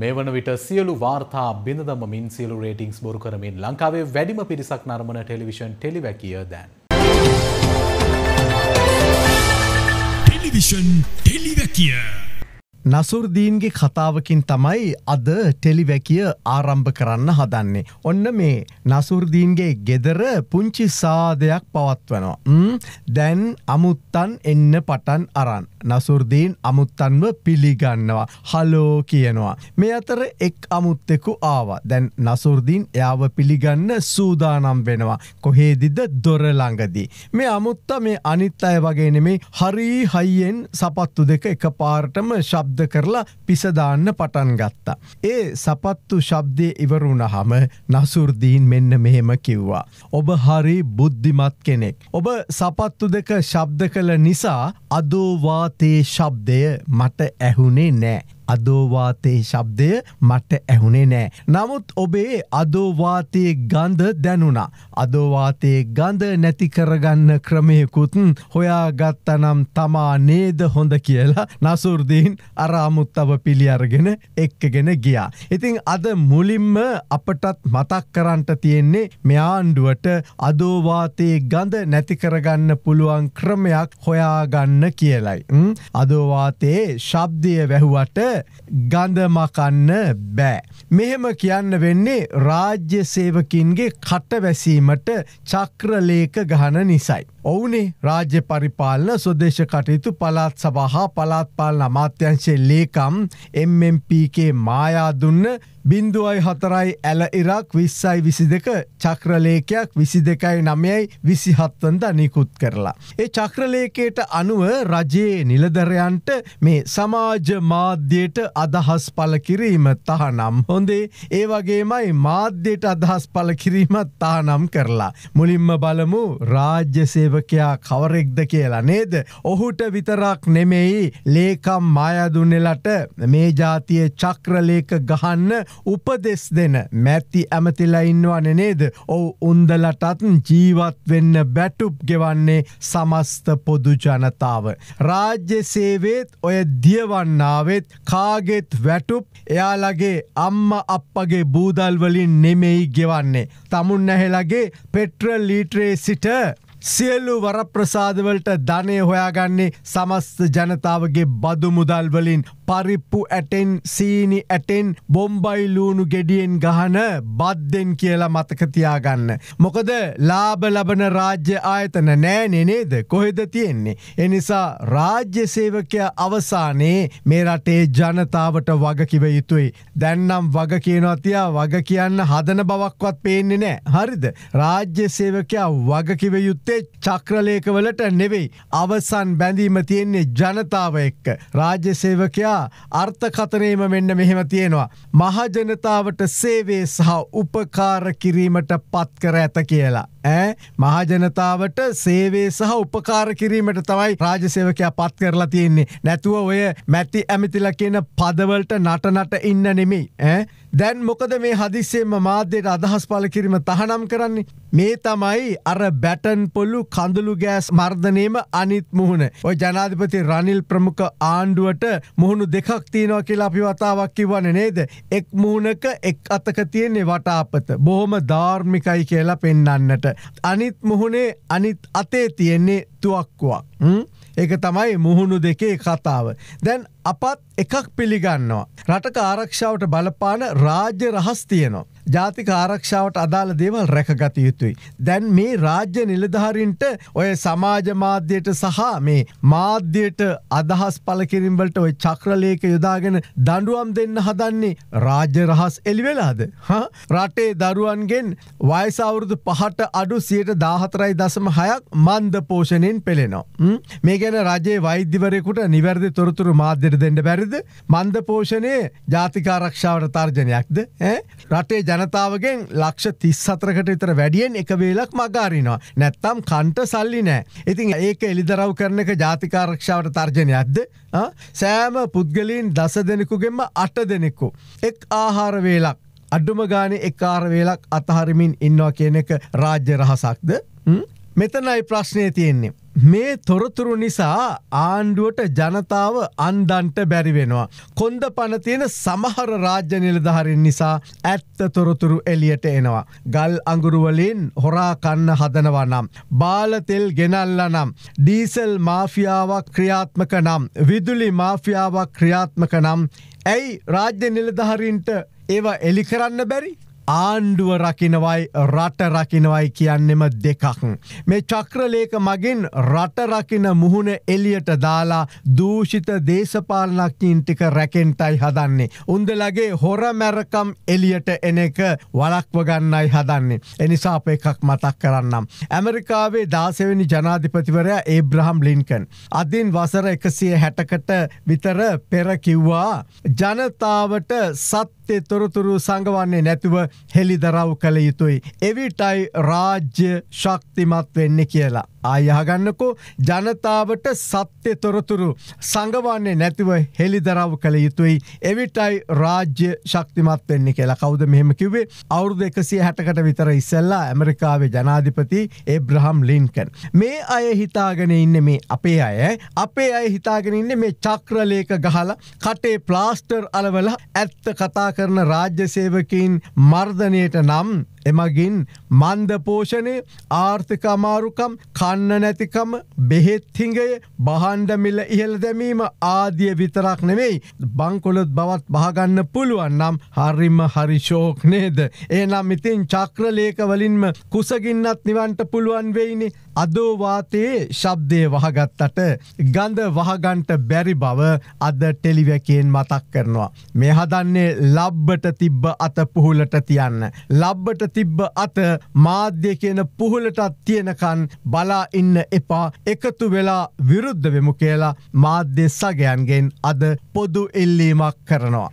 මෙවන විට සියලු වාර්තා බිඳදමමින් සියලු රේටිංස් බොරු කරමින් ලංකාවේ වැඩිම පිරිසක් නර්මන ටෙලිවිෂන් ටෙලිවැකිය දැන්. ටෙලිවිෂන් ටෙලිවැකිය. නසුර්දීන්ගේ කතාවකින් තමයි අද ටෙලිවැකිය ආරම්භ කරන්න හදන්නේ. ඔන්න මේ නසුර්දීන්ගේ ගෙදර පුංචි සාදයක් පවත්වනවා. දැන් අමුත්තන් එන්න පටන් අරන්. නසුර්දීන් අමුත්තන්ව පිළිගන්නවා. හලෝ කියනවා. මේ අතර එක් අමුත්තෙකු ආවා. දැන් නසුර්දීන් එයාව පිළිගන්න සූදානම් වෙනවා. කොහේදිද දොරළඟදී. මේ අමුත්තා මේ අනිත් අය වගේන මේ හරී හයියෙන් සපත්තු දෙක එක පාර්ටම ශබ්ද ශබ්ද කරලා පිසදාන්න පටන් ගත්තා. ඒ සපත්තු ශබ්දය ඉවරුණහම නසුර්දීන් මෙන්න මෙහෙම කිව්වා. ඔබ හරි බුද්ධිමත් කෙනෙක්. ඔබ සපත්තු දෙක ශබ්ද කළ නිසා අදෝවාතයේ ශබ්දය මට ඇහුනේ නෑ. අදෝවාතයේ ශබ්දය මට ඇහුණේ නෑ. නමුත් ඔබේ අදෝවාතයේ ගන්ධ දැනුණා. අදෝවාතයේ ගන්ධ නැති කරගන්න ක්‍රමයකුතුන් හොයා ගත්තනම් තමා නේද හොඳ කියලා නසුර්දීන් අරාමුත්තව පිළියරගෙන එක්කගෙන ගියා. ඉතිං අද මුලින්ම අපටත් මතක් කරන්ට තියෙන්නේ මෙයාන්ඩුවට අදෝවාතයේ ගඳ නැතිකරගන්න පුළුවන් ක්‍රමයක් හොයාගන්න කියලයි. අදෝවාතයේ ශබ්දය වැැහුවට ගඳ මකන්න බෑ. මෙහෙම කියන්න වෙන්නේ රාජ්‍ය සේවකින්ගේ කටවැසීමට චක්‍රලේක ගහන නිසයි. ඔවුනේ රාජ්‍ය පරිපාලන සොදේශ කටයුතු පළාත් සබහා පළාත්පාලන අමාත්‍යංශයේ ලේකම් MMPK මායාදුන්න බින්දුවයි හතරයි ඇල ඉරක් විස්සයි විසි දෙක චක්‍රලේකයක් විසි දෙකයි නමයයි විසිහත්වන්ද නිකුත් කරලා. ඒ චක්‍රලේකයට අනුව රජයේ නිලදරයන්ට මේ සමාජ මාධ්‍යයට මාධ්‍යයට අදහස් පල කිරීම තහනම් හොඳේ ඒවගේමයි මාධ්‍යයට අදහස් පල කිරීමත් තානම් කරලා. මුලින්ම බලමු රාජ්‍යසේවකයා කවරෙක්ද කියලා නේද. ඔහුට විතරක් නෙමෙයි ලේකම් මායදුන්නෙලට මේ ජාතිය චක්‍රලේක ගහන්න උපදෙස් දෙන මැති ඇමතිලයින්වාන නේද. ඔවු උන්දලටත් ජීවත් වෙන්න බැටුප් ගෙවන්නේ සමස්ත පොදු ජනතාව. රාජ්‍ය සේවේත් ඔය දියවන්නාවෙත් කා කාගෙත් වැටුප් එයාලගේ අම්ම අප්පගේ බූදල්වලින් නෙමෙයි ගෙවන්නේ. තමුන් නැහෙලගේ පෙට්‍රල් ලීට්‍රේ සිට සියල්ලු වරප්‍රසාදවලට ධනය හොයාගන්නේ සමස්ත ජනතාවගේ බදු මුදල්වලින් පරිප්පු ඇටෙන් සීනි ඇටෙන් බොම්බයිලූුණු ගෙඩියෙන් ගහන බද්දෙන් කියලා මතකතියාගන්න. මොකද ලාබ ලබන රාජ්‍ය ආයතන නෑනේ නේද කොහෙද තියෙන්නේ. එනිසා රාජ්‍ය සේවකයා අවසානයේ මේ රටේ ජනතාවට වගකිව යුතුයි. දැන්නම් වග කියනවතියා වග කියන්න හදන බවක්වත් පේන්නේ නෑ. හරිද රාජ්‍ය සේවකයා වගකිව යුත්තේ චක්‍රලේකවලට නෙවෙයි. අවසන් බැඳීම තියෙන්නේ ජනතාව එක්ක. රාජ්‍ය සේවකයා නිසා අර්ථකතනයම මෙන්න මෙහෙම තියෙනවා. මහජනතාවට සේවේ සහ උපකාර කිරීමට පත්කර ඇත කියලා. මහජනතාවට සේවේ සහ උපකාර කිරීමට තමයි රාජසේවකයා පත් කරලා තියෙන්නේ නැතුව ඔය මැති ඇමිතිල කියන පදවලට නටනට ඉන්න නෙමි දැන් මොකද මේ හදිස්සේම මාධ්‍යයට අදහස් පල කිරීම තහනම් කරන්නේ මේ තමයි අර බැටන් පොල්ලු කඳුළු ගෑස් මර්ධනයම අනිත් මුහුණ ඔය ජනාධිපති රනිල් ප්‍රමුඛ ආණ්ඩුවට මුහුණු දෙකක් තියෙනවා කියලා අපි වතාවක් කිවන්න නේද එක් මුහුණක එක් අතක තියෙන්නේ වටාපත බොහොම ධාර්මිකයි කියලා පෙන්න්නට අනිත් මුහුණේ අනිත් අතේ තියෙන්නේ තුවක්කුවක් ඒක තමයි මුහුණු දෙකේ කතාව. දැන් අපත් එකක් පිළිගන්නවා. රටක ආරක්ෂාවට බලපාන රාජ්‍ය රහස් තියනවා. ජාතික ආරක්ෂාවට අදාළ දේවල් රැකගත යුතුයි. දැන් මේ රාජ්‍ය නිලධාරින්ට ඔය සමාජ මාධ්‍යයට සහ මේ මාධ්‍යයට අදහස් පලකිරින්වලට ඔය චක්‍රලේක යොදාගෙන දඩුවම් දෙන්න හදන්නේ රාජ්‍ය රහස් එළිවෙලාද. රටේ දරුවන්ගෙන් වයසවුරුදු පහට අඩු සියට දාහතරයි දසම හයක් මන්ද පෝෂණයෙන් පෙළෙනවා. මේ ගැන රජයේ වෛද්‍යවරයකුට නිවැරදි තොරතුරු මාධ්‍යයට දෙන්න බැරිද. මන්ද පෝෂණය ජාතිකාරක්ෂාවට තර්ජනයක්ද. රටේ ජන ජනතාවගෙන් ලක්ෂ තිස්සතරකට විතර වැඩියෙන් එක වේලක් මගාරිනවා නැත්තම් කන්ට සල්ලි නෑ ඉතින් ඒක එළිදරව් කරන එක ජාතිකාරක්ෂාවට තර්ජනය ඇද්ද සෑම පුද්ගලීන් දස දෙනෙකුගෙන්ම අට දෙනෙක්කු. එක් ආහාර වේලක් අඩුම ගාන එක් ආර වේලක් අතහරිමින් ඉන්නවා කියන එක රාජ්‍ය රහසක්ද මෙතනයි ප්‍රශ්නය තියෙන්නේ. මේ තොරතුරු නිසා ආණ්ඩුවට ජනතාව අන්දන්ට බැරිවෙනවා. කොන්ද පනතියෙන සමහර රාජ්‍ය නිලධහරින් නිසා ඇත්ත තොරතුරු එලියට එනවා. ගල් අඟුරුවලින් හොරාකන්න හදනවා නම්. බාලතෙල් ගෙනල්ල නම්. ඩීසල් මාෆියාවක් ක්‍රියාත්මක නම්. විදුලි මාෆියාවක් ක්‍රියාත්මක නම්. ඇයි රාජ්‍ය නිලධහරින්ට ඒවා එලි කරන්න බැරි? ආණ්ඩුව රකිනවයි රට රකිනවයි කියන්නෙම දෙකක්. මේ චක්‍රලේක මගින් රටරකින මුහුණ එලියට දාලා දූෂිත දේශපාලනක්ඥින් ටික රැකෙන්ටයි හදන්නේ. උන්දලගේ හොර මැරකම් එලියට එන එක වලක්වගන්නයි හදන්නේ. එනිසා අප එකක් මතක් කරන්නම්. ඇමරිකාවේ දාසවෙනි ජනාධිපතිවරයා ඒ බ්‍රහම් ලින්කන්. අදින් වසර එකසිය හැටකට විතර පෙරකිව්වා ජනතාවට සත් යටතේ තොරතුරු සංගවන්නේ නැතුව හෙළිදරව් කළ යුතුයි. එවිටයි රාජ්‍ය ශක්තිමත් වෙන්න කියලා. ආයහගන්නකෝ ජනතාවට සත්‍ය තොරතුරු සඟවන්නේ නැතිව හෙළිදරව් කළ යුතුයි එවිටයි රාජ්‍ය ශක්තිමත් වෙන්නේ කියලා කවුද මෙහෙම කිව්වේ අවුරුදු එකසිය හැටකට විතර ඉස්සල්ලා ඇමරිකාවේ ජනාධිපති ඒබ්‍රහම් ලින්කන් මේ අය හිතාගෙන ඉන්න මේ අපේ අය අපේ අය හිතාගෙන ඉන්න මේ චක්‍රලේක ගහලා කටේ ප්ලාස්ටර් අලවල ඇත්ත කතා කරන රාජ්‍ය සේවකීන් මර්ධනයට නම් එමගින් මන්දපෝෂණය ආර්ථික අමාරුකම් කන්න නැතිකම බෙහෙත්හිංගය බහන්ඩමිල්ල ඉහළ දැමීම ආදිය විතරක් නෙවෙයි බංකොලොත් බවත් බාගන්න පුළුවන් නම් හරිම හරිශෝක් නේද. ඒනම් ඉතින් චක්‍රලේකවලින්ම කුසගින්නත් නිවන්ට පුළුවන් වෙයිනි අදෝවාතයේ ශබ්දය වහගත්තට ගඳ වහගන්ට බැරි බව අද ටෙලිවැකෙන් මතක් කරනවා. මේ හදන්නේ ලබ්බට තිබ්බ අත පුහුලට තියන්න. ලබ්බට තිබ්බ අත මාධ්‍ය කියන පුහුලටත් තියෙනකන් බලා ඉන්න එපා එකතු වෙලා විරුද්ධ වෙමු කියලා මාධ්‍ය සගයන්ගෙන් අද පොදු එල්ලීමක් කරනවා.